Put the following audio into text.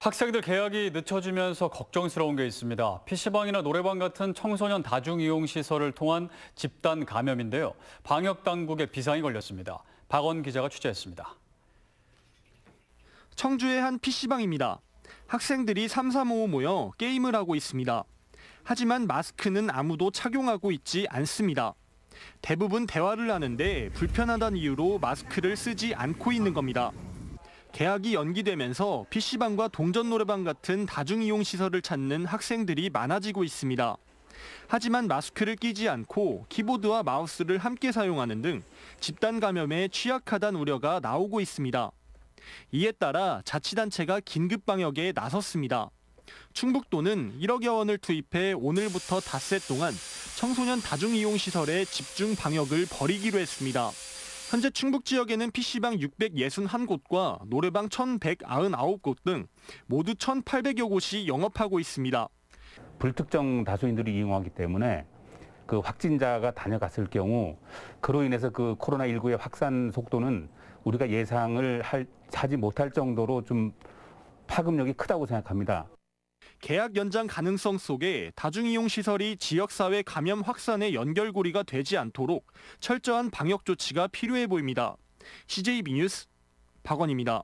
학생들 계약이 늦춰지면서 걱정스러운 게 있습니다. PC방이나 노래방 같은 청소년 다중이용시설을 통한 집단 감염인데요. 방역당국의 비상이 걸렸습니다. 박원 기자가 취재했습니다. 청주의 한 PC방입니다. 학생들이 삼삼오오 모여 게임을 하고 있습니다. 하지만 마스크는 아무도 착용하고 있지 않습니다. 대부분 대화를 하는데 불편하다는 이유로 마스크를 쓰지 않고 있는 겁니다. 개학이 연기되면서 PC방과 동전 노래방 같은 다중이용 시설을 찾는 학생들이 많아지고 있습니다. 하지만 마스크를 끼지 않고 키보드와 마우스를 함께 사용하는 등 집단 감염에 취약하단 우려가 나오고 있습니다. 이에 따라 자치단체가 긴급 방역에 나섰습니다. 충북도는 1억여 원을 투입해 오늘부터 닷새 동안 청소년 다중이용 시설의 집중 방역을 벌이기로 했습니다. 현재 충북 지역에는 PC방 661곳과 노래방 1,199곳 등 모두 1,800여 곳이 영업하고 있습니다. 불특정 다수인들이 이용하기 때문에 그 확진자가 다녀갔을 경우 그로 인해서 그 코로나19의 확산 속도는 우리가 예상을 할, 하지 못할 정도로 좀 파급력이 크다고 생각합니다. 계약 연장 가능성 속에 다중이용 시설이 지역사회 감염 확산의 연결고리가 되지 않도록 철저한 방역 조치가 필요해 보입니다. CJ 뉴스 박원입니다.